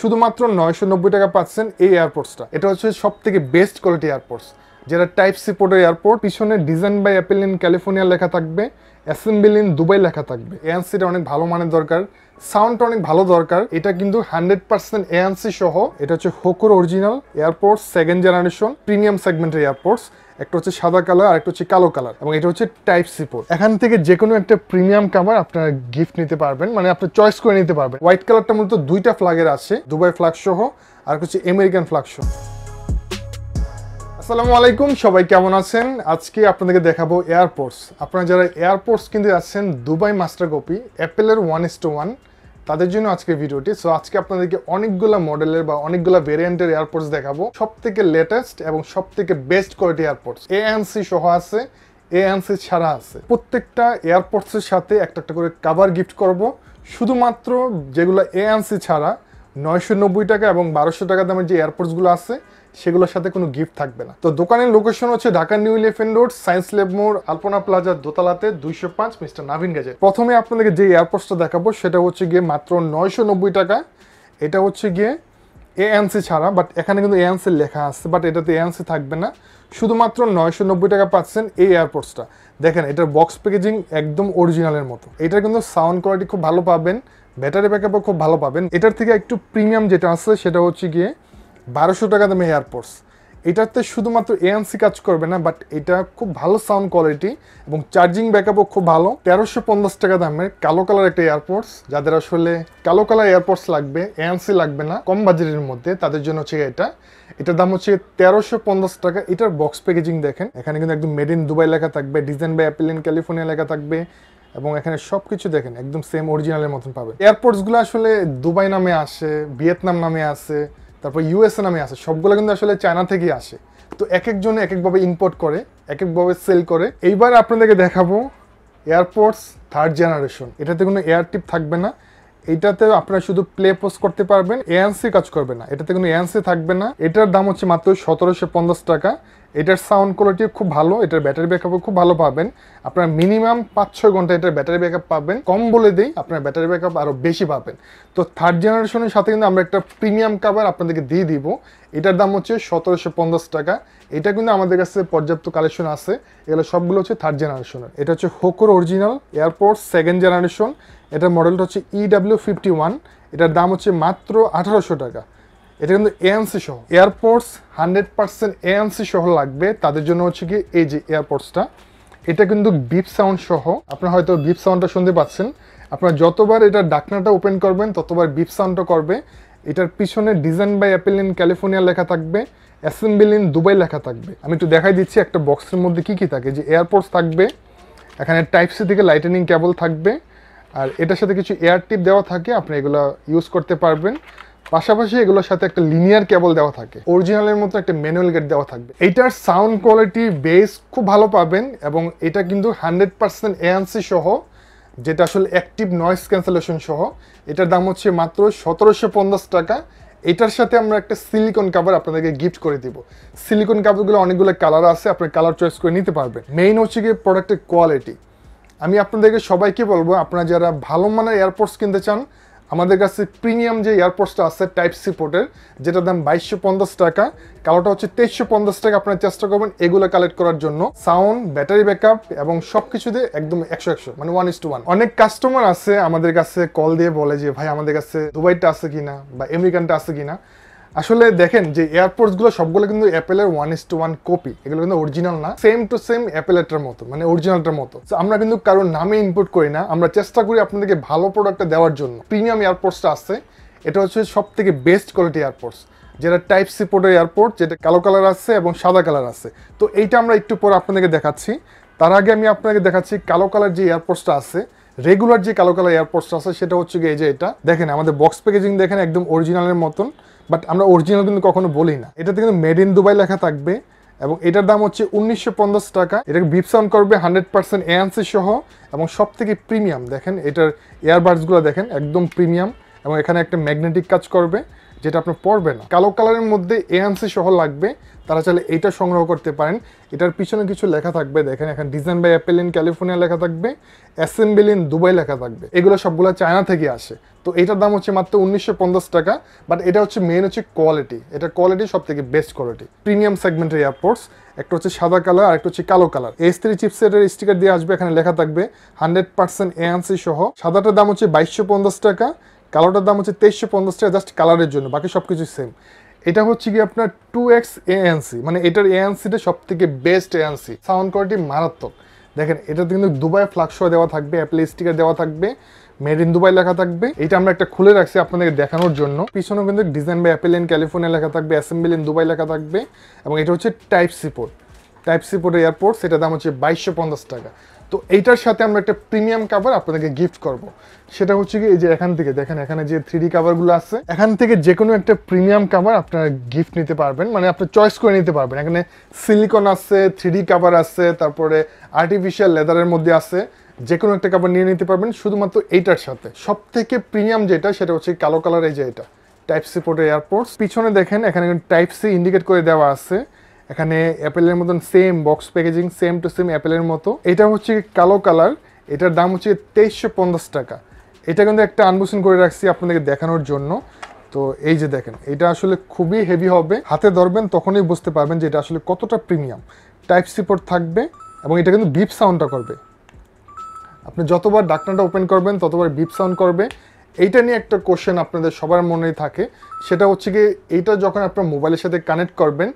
শুধুমাত্র নয়শো নব্বই টাকা পাচ্ছেন এই এয়ারপোর্টসটা এটা হচ্ছে সব থেকে বেস্ট কোয়ালিটি এয়ারপোর্টস যেটা টাইপ সি পোর্টের এয়ারপোর্ট পিছনে design by Apple in California লেখা থাকবে অ্যাসেম্বল ইন দুবাই লেখা থাকবে এএনসিটা অনেক ভালো মানের দরকার সাউন্ডটা অনেক ভালো দরকার এটা কিন্তু হান্ড্রেড পার্সেন্ট এএনসি সহ এটা হচ্ছে হোকোর original AirPods second generation premium সেগমেন্টের এয়ারপোর্টস একটা হচ্ছে সাদা কালার আর একটা হচ্ছে কালো কালার এবং এটা হচ্ছে টাইপ সি পোর্ট এখান থেকে যে কোনো একটা প্রিমিয়াম কামার আপনার গিফট নিতে পারবেন মানে আপনি চয়েস করে নিতে পারবেন হোয়াইট কালারটা মূলত দুইটা ফ্ল্যাগের আছে দুবাই ফ্ল্যাগ সহ আর হচ্ছে আমেরিকান ফ্ল্যাগ সহ আসসালামু আলাইকুম সবাই কেমন আছেন আজকে আপনাদেরকে দেখাবো এয়ারপোর্টস আপনারা যারা এয়ারপোর্টস কিনতে যাচ্ছেন দুবাই মাস্টার কপি অ্যাপেলের ওয়ান ইস টু ওয়ান তাদের জন্য আজকে ভিডিওটি সো আজকে আপনাদেরকে অনেকগুলো মডেলের বা অনেকগুলো ভেরিয়েন্টের এয়ারপোর্টস দেখাবো সব থেকে লেটেস্ট এবং সব থেকে বেস্ট কোয়ালিটি এয়ারপোর্টস এএনসি সহ আছে এএনসি ছাড়া আছে প্রত্যেকটা এয়ারপোর্টসের সাথে একটা একটা করে কাভার গিফট করব শুধুমাত্র যেগুলো এএনসি ছাড়া নয়শো নব্বই টাকা এবং বারোশো টাকা দামের যে এয়ারপোর্টসগুলো আছে সেগুলোর সাথে কোনো গিফট থাকবে না তো দোকানের লোকেশন হচ্ছে Dhaka new eleven road science lab মোড় আলপনা প্লাজার দোতলাতে দুইশো পাঁচ মিস্টার নাভিন গেজেট প্রথমে আপনাদেরকে যে এয়ারপোর্টসটা দেখাবো সেটা হচ্ছে গিয়ে মাত্র নয়শো নব্বই টাকা এটা হচ্ছে গিয়ে এএনসি ছাড়া বাট এখানে কিন্তু এএনসি লেখা আছে বাট এটাতে এএনসি থাকবে না শুধুমাত্র নয়শো নব্বই টাকা পাচ্ছেন এই এয়ারপোর্টসটা দেখেন এটার বক্স প্যাকেজিং একদম অরিজিনালের মতো এটার কিন্তু সাউন্ড কোয়ালিটি খুব ভালো পাবেন ব্যাটারি ব্যাকআপও খুব ভালো পাবেন এটার থেকে একটু প্রিমিয়াম যেটা আছে সেটা হচ্ছে গিয়ে বারোশো টাকা দামে এয়ারপোর্টস এটাতে শুধুমাত্র এএনসি কাজ করবে না বাট এটা খুব ভালো সাউন্ড কোয়ালিটি এবং চার্জিং ব্যাকআপও খুব ভালো তেরোশো পঞ্চাশ টাকা দামের কালো কালার একটা এয়ারপোর্টস যাদের আসলে কালো কালার এয়ারপোর্টস লাগবে এএনসি লাগবে না কম বাজেটের মধ্যে তাদের জন্য হচ্ছে এটা এটার দাম হচ্ছে তেরোশো পঞ্চাশ টাকা এটার বক্স প্যাকেজিং দেখেন এখানে কিন্তু একদম মেড ইন দুবাই লেখা থাকবে design by Apple in California লেখা থাকবে এবং এখানে সব কিছু দেখেন একদম সেম অরিজিনালের মতন পাবে এয়ারপোর্টসগুলো আসলে দুবাই নামে আসে ভিয়েতনাম নামে আসে তারপর ইউএসএ নামে আসে সবগুলো কিন্তু আসলে চায়না থেকেই আসে তো এক একজনে এক একভাবে ইম্পোর্ট করে এক একভাবে সেল করে এইবার আপনাদেরকে দেখাবো এয়ারপোর্টস থার্ড জেনারেশন এটাতে কোনো এয়ার টিপ থাকবে না এটাতে আপনারা শুধু প্লে পোস্ট করতে পারবেন এএনসি কাজ করবে না এটাতে কোনো এএনসি থাকবে না এটার দাম হচ্ছে মাত্র সতেরোশো পঞ্চাশ টাকা এটার সাউন্ড কোয়ালিটি খুব ভালো এটার ব্যাটারি ব্যাকআপও খুব ভালো পাবেন আপনার মিনিমাম পাঁচ ছয় ঘন্টা এটার ব্যাটারি ব্যাকআপ পাবেন কম বলে দিই আপনার ব্যাটারি ব্যাকআপ আরও বেশি পাবেন তো থার্ড জেনারেশনের সাথে কিন্তু আমরা একটা প্রিমিয়াম কাভার আপনাদেরকে দিয়ে দিব এটার দাম হচ্ছে সতেরোশো পঞ্চাশ টাকা এটা কিন্তু আমাদের কাছে পর্যাপ্ত কালেকশন আছে এগুলো সবগুলো হচ্ছে থার্ড জেনারেশনের এটা হচ্ছে হোকোর অরিজিনাল এয়ারপোর্ট সেকেন্ড জেনারেশন এটার মডেলটা হচ্ছে ইডাব্লিউ ফিফটি ওয়ান এটার দাম হচ্ছে মাত্র আঠারোশো টাকা এটা কিন্তু এএনসি সহ এয়ারপোর্টস হান্ড্রেড পার্সেন্ট এএনসি সহ লাগবে তাদের জন্য হচ্ছে কি এই যে এয়ারপোর্টসটা এটা কিন্তু বিপ সাউন্ড সহ আপনারা হয়তো বিপ সাউন্ডটা শুনতে পাচ্ছেন আপনারা যতবার এটা ডাকনাটা ওপেন করবেন ততবার বিপ সাউন্ডটা করবে এটার পিছনে design by Apple in California লেখা থাকবে অ্যাসেম্বল ইন দুবাই লেখা থাকবে আমি একটু দেখাই দিচ্ছি একটা বক্সের মধ্যে কি কি থাকে যে এয়ারপোর্টস থাকবে এখানে টাইপ সি থেকে লাইটেনিং কেবল থাকবে আর এটার সাথে কিছু এয়ার টিপ দেওয়া থাকে আপনি এগুলো ইউজ করতে পারবেন পাশাপাশি এগুলোর সাথে একটা লিনিয়ার কেবল দেওয়া থাকে অরিজিনালের মতো একটা ম্যানুয়াল গেট দেওয়া থাকবে এইটার সাউন্ড কোয়ালিটি বেস খুব ভালো পাবেন এবং এটা কিন্তু হান্ড্রেড পার্সেন্ট এএনসি সহ যেটা আসলে অ্যাক্টিভ নয়েস ক্যান্সেলেশন সহ এটার দাম হচ্ছে মাত্র সতেরোশো পঞ্চাশ টাকা এটার সাথে আমরা একটা সিলিকন কাভার আপনাদেরকে গিফট করে দিব সিলিকন কাভারগুলো অনেকগুলো কালার আছে আপনার কালার চয়েস করে নিতে পারবেন মেইন হচ্ছে গিয়ে প্রোডাক্টের কোয়ালিটি আমি আপনাদেরকে সবাইকে বলবো আপনারা যারা ভালো মানের এয়ারপোর্টস কিনতে চান আমাদের কাছে প্রিমিয়াম যে এয়ারপোর্টসটা আছে টাইপ সি পোর্টের যেটার দাম বাইশশো পঞ্চাশ টাকা কালোটা হচ্ছে তেইশশো পঞ্চাশ টাকা আপনারা চেষ্টা করবেন এগুলো কালেক্ট করার জন্য সাউন্ড ব্যাটারি ব্যাকআপ এবং সব কিছু দিয়ে একদম একশো একশো মানে ওয়ান ইস টু ওয়ান অনেক কাস্টমার আছে আমাদের কাছে কল দিয়ে বলে যে ভাই আমাদের কাছে দুবাইটা আছে কিনা বা আমেরিকানটা আছে কিনা আসলে দেখেন যে এয়ারপোর্টসগুলো সবগুলো কিন্তু অ্যাপেলের one is to one copy এগুলো কিন্তু অরিজিনাল না সেম টু সেম এটার মতো মানে অরিজিনালটার মতো আমরা কিন্তু কারোর নামে ইনপুট করি না আমরা চেষ্টা করি আপনাদেরকে ভালো প্রোডাক্টটা দেওয়ার জন্য প্রিমিয়াম এয়ারপোর্টসটা আছে এটা হচ্ছে সব থেকে বেস্ট কোয়ালিটি এয়ারপোর্টস যেটা টাইপ সি পোর্টের এয়ারপোর্ট যেটা কালো কালার আছে এবং সাদা কালার আছে তো এইটা আমরা একটু পরে আপনাদেরকে দেখাচ্ছি তার আগে আমি আপনাকে দেখাচ্ছি কালো কালার যে এয়ারপোর্টসটা আছে রেগুলার যে কালো কালার এয়ারপোর্টসটা আছে সেটা হচ্ছে গিয়ে যে এটা দেখেন আমাদের বক্স প্যাকেজিং দেখেন একদম অরিজিনালের মতন বাট আমরা অরিজিনাল কিন্তু কখনো বলি না এটাতে কিন্তু মেড ইন দুবাই লেখা থাকবে এবং এটার দাম হচ্ছে উনিশশো টাকা এটাকে বিপসাউন্ড করবে হান্ড্রেড পার্সেন্ট এয়ানসি সহ এবং সব থেকে প্রিমিয়াম দেখেন এটার এয়ারবাডসগুলো দেখেন একদম প্রিমিয়াম এবং এখানে একটা ম্যাগনেটিক কাজ করবে যেটা আপনার পড়বে না কালো কালারের মধ্যে এএনসি সহ লাগবে তারা চাইলে এটা সংগ্রহ করতে পারেন এটার পিছনে কিছু লেখা থাকবে দেখেন এখানে design by Apple in California লেখা থাকবে অ্যাসেম্বল ইন দুবাই লেখা থাকবে এগুলো সবগুলো চায়না থেকে আসে তো এটার দাম হচ্ছে মাত্র উনিশশো টাকা বাট এটা হচ্ছে মেন হচ্ছে কোয়ালিটি এটা কোয়ালিটি সব থেকে বেস্ট কোয়ালিটি প্রিমিয়াম সেগমেন্টের এয়ারপোর্টস একটা হচ্ছে সাদা কালার আর একটা হচ্ছে কালো কালার এস থ্রি চিপসেটের স্টিকার দিয়ে আসবে এখানে লেখা থাকবে হান্ড্রেড পার্সেন্ট এএনসি সহ সাদাটার দাম হচ্ছে বাইশশো টাকা কালারটার দাম হচ্ছে তেইশশো পঞ্চাশ টাকা জাস্ট কালারের জন্য বাকি সব কিছু সেম এটা হচ্ছে কি আপনার টু এক্স এএনসি মানে এটার এএনসিটা সব থেকে বেস্ট এএনসি সাউন্ড কোয়ালিটি মারাত্মক দেখেন এটাতে কিন্তু দুবাই ফ্লাক্স দেওয়া থাকবে অ্যাপেল স্টিকার দেওয়া থাকবে মেড ইন দুবাই লেখা থাকবে এটা আমরা একটা খুলে রাখছি আপনাদের দেখানোর জন্য পিছনেও কিন্তু ডিজাইন বা অ্যাপেল ইন ক্যালিফোর্নিয়া লেখা থাকবে অ্যাসেম্বলি ইন দুবাই লেখা থাকবে এবং এটা হচ্ছে type C port type C port AirPod AirPods এটার দাম হচ্ছে বাইশশো পঞ্চাশ টাকা তো এইটার সাথে আমরা একটা প্রিমিয়াম কাভার আপনাদেরকে গিফট করব। সেটা হচ্ছে কি এই যে এখান থেকে দেখেন এখানে যে থ্রি কাভারগুলো আছে এখান থেকে যে কোনো একটা প্রিমিয়াম কাভার আপনারা গিফট নিতে পারবেন মানে আপনি চয়েস করে নিতে পারবেন এখানে সিলিকন আছে থ্রি কাভার আছে তারপরে আর্টিফিশিয়াল লেদারের মধ্যে আছে যে কোনো একটা কাভার নিয়ে নিতে পারবেন শুধুমাত্র এইটার সাথে সব থেকে প্রিমিয়াম যেটা সেটা হচ্ছে কালো কালার এই যে এটা টাইপ সি পোর্টের এয়ারপোর্টস পিছনে দেখেন এখানে টাইপ সি ইন্ডিকেট করে দেওয়া আছে এখানে অ্যাপেলের মতন same box packaging same to same অ্যাপেলের মতো এটা হচ্ছে কালো কালার এটার দাম হচ্ছে তেইশশো পঞ্চাশ টাকা এটা কিন্তু একটা আনবক্সিং করে রাখছি আপনাদেরকে দেখানোর জন্য তো এই যে দেখেন এটা আসলে খুবই হেভি হবে হাতে ধরবেন তখনই বুঝতে পারবেন যে এটা আসলে কতটা প্রিমিয়াম টাইপ সিপোর্ট থাকবে এবং এটা কিন্তু বিপ সাউন্ডটা করবে আপনি যতবার ডাকনাটা ওপেন করবেন ততবার বিপ সাউন্ড করবে এইটা নিয়ে একটা কোশ্চেন আপনাদের সবার মনেই থাকে সেটা হচ্ছে কি এইটা যখন আপনার মোবাইলের সাথে কানেক্ট করবেন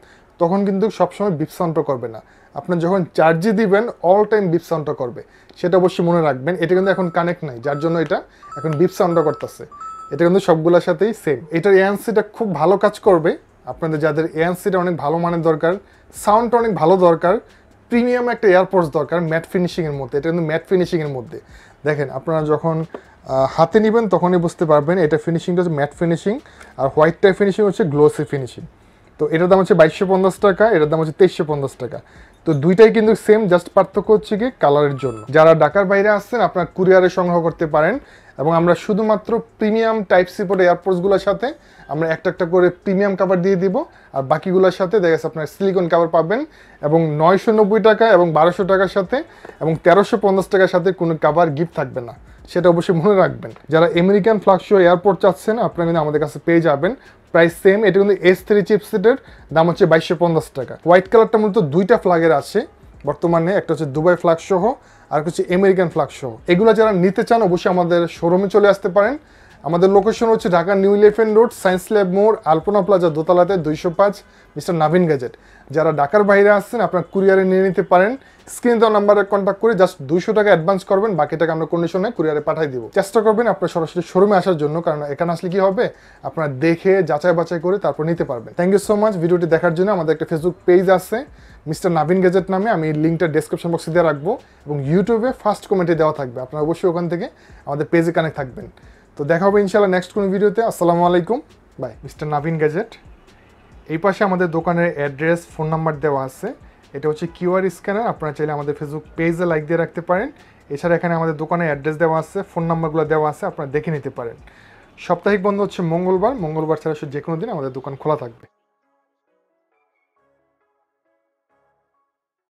তখন কিন্তু সবসময় বিপ সাউন্ডটা করবে না আপনি যখন চার্জে দিবেন অল টাইম বিপ সাউন্ডটা করবে সেটা অবশ্যই মনে রাখবেন এটা কিন্তু এখন কানেক্ট নাই যার জন্য এটা এখন বিপ সাউন্ডটা করতেছে এটা কিন্তু সবগুলোর সাথেই সেম এটার এএনসিটা খুব ভালো কাজ করবে আপনাদের যাদের এএনসিটা অনেক ভালো মানের দরকার সাউন্ডটা অনেক ভালো দরকার প্রিমিয়াম একটা এয়ারপোর্টস দরকার ম্যাট ফিনিশিংয়ের মধ্যে এটা কিন্তু ম্যাট ফিনিশিংয়ের মধ্যে দেখেন আপনারা যখন হাতে নেবেন তখনই বুঝতে পারবেন এটা ফিনিশিংটা হচ্ছে ম্যাট ফিনিশিং আর হোয়াইটটা ফিনিশিং হচ্ছে গ্লোসি ফিনিশিং তো এটার দাম হচ্ছে বাইশশো পঞ্চাশ টাকা এটার দাম হচ্ছে তেইশশো পঞ্চাশ টাকা তো দুইটাই কিন্তু সেম জাস্ট পার্থক্য হচ্ছে কি কালারের জন্য যারা ঢাকার বাইরে আসছেন আপনার কুরিয়ারে সংগ্রহ করতে পারেন এবং আমরা শুধুমাত্র প্রিমিয়াম টাইপ সিপোর্ট এয়ারপোর্টসগুলোর সাথে আমরা একটা একটা করে প্রিমিয়াম কাভার দিয়ে দিব আর বাকিগুলোর সাথে দেখা যাচ্ছে আপনার সিলিকন কাভার পাবেন এবং নয়শো নব্বই টাকা এবং বারোশো টাকার সাথে এবং তেরোশো পঞ্চাশ টাকার সাথে কোনো কাভার গিফট থাকবে না সেটা অবশ্যই মনে রাখবেন যারা আমেরিকান ফ্লাগশো এয়ারপোর্ট চাচ্ছেন আপনারা কিন্তু আমাদের কাছে পেয়ে যাবেন প্রাইস সেম এটা কিন্তু এস থ্রি চিপসেটের দাম হচ্ছে বাইশশো পঞ্চাশ টাকা হোয়াইট কালারটা মূলত দুইটা ফ্লাগের আছে বর্তমানে একটা হচ্ছে দুবাই ফ্লাগ সহ আর হচ্ছে আমেরিকান ফ্লাগ সহ এগুলো যারা নিতে চান অবশ্যই আমাদের শোরুমে চলে আসতে পারেন আমাদের লোকেশন হচ্ছে Dhaka new eleven road science lab মোড় আলপনা প্লাজা দোতলাতে দুইশো পাঁচ মিস্টার নাভিন গ্যাজেট যারা ঢাকার বাইরে আসছেন আপনার কুরিয়ারে নিয়ে নিতে পারেন স্ক্রিন দেওয়া নাম্বারে কন্ট্যাক্ট করে জাস্ট দুইশো টাকা অ্যাডভান্স করবেন বাকি টাকা আমরা কন্ডিশনে কুরিয়ারে পাঠাই দিব চেষ্টা করবেন আপনার সরাসরি শোরুমে আসার জন্য কারণ এখানে আসলে কি হবে আপনারা দেখে যাচাই বাছাই করে তারপর নিতে পারবেন থ্যাংক ইউ সো মাচ ভিডিওটি দেখার জন্য আমাদের একটা ফেসবুক পেজ আছে মিস্টার নাভিন গ্যাজেট নামে আমি লিঙ্কটা ডেসক্রিপশন বক্সে দিয়ে রাখবো এবং ইউটিউবে ফার্স্ট কমেন্টে দেওয়া থাকবে আপনারা অবশ্যই ওখান থেকে আমাদের পেজে কানেক্ট থাকবেন তো দেখা হবে ইনশাল্লাহ নেক্সট কোনো ভিডিওতে আসসালামু আলাইকুম বাই মিস্টার নাবিন গ্যাজেট এই পাশে আমাদের দোকানের অ্যাড্রেস ফোন নাম্বার দেওয়া আছে এটা হচ্ছে কিউআর স্ক্যানার আপনারা চাইলে আমাদের ফেসবুক পেজে লাইক দিয়ে রাখতে পারেন এছাড়া এখানে আমাদের দোকানের অ্যাড্রেস দেওয়া আছে ফোন নাম্বারগুলো দেওয়া আছে আপনারা দেখে নিতে পারেন সাপ্তাহিক বন্ধ হচ্ছে মঙ্গলবার মঙ্গলবার ছাড়া যে কোনো দিন আমাদের দোকান খোলা থাকবে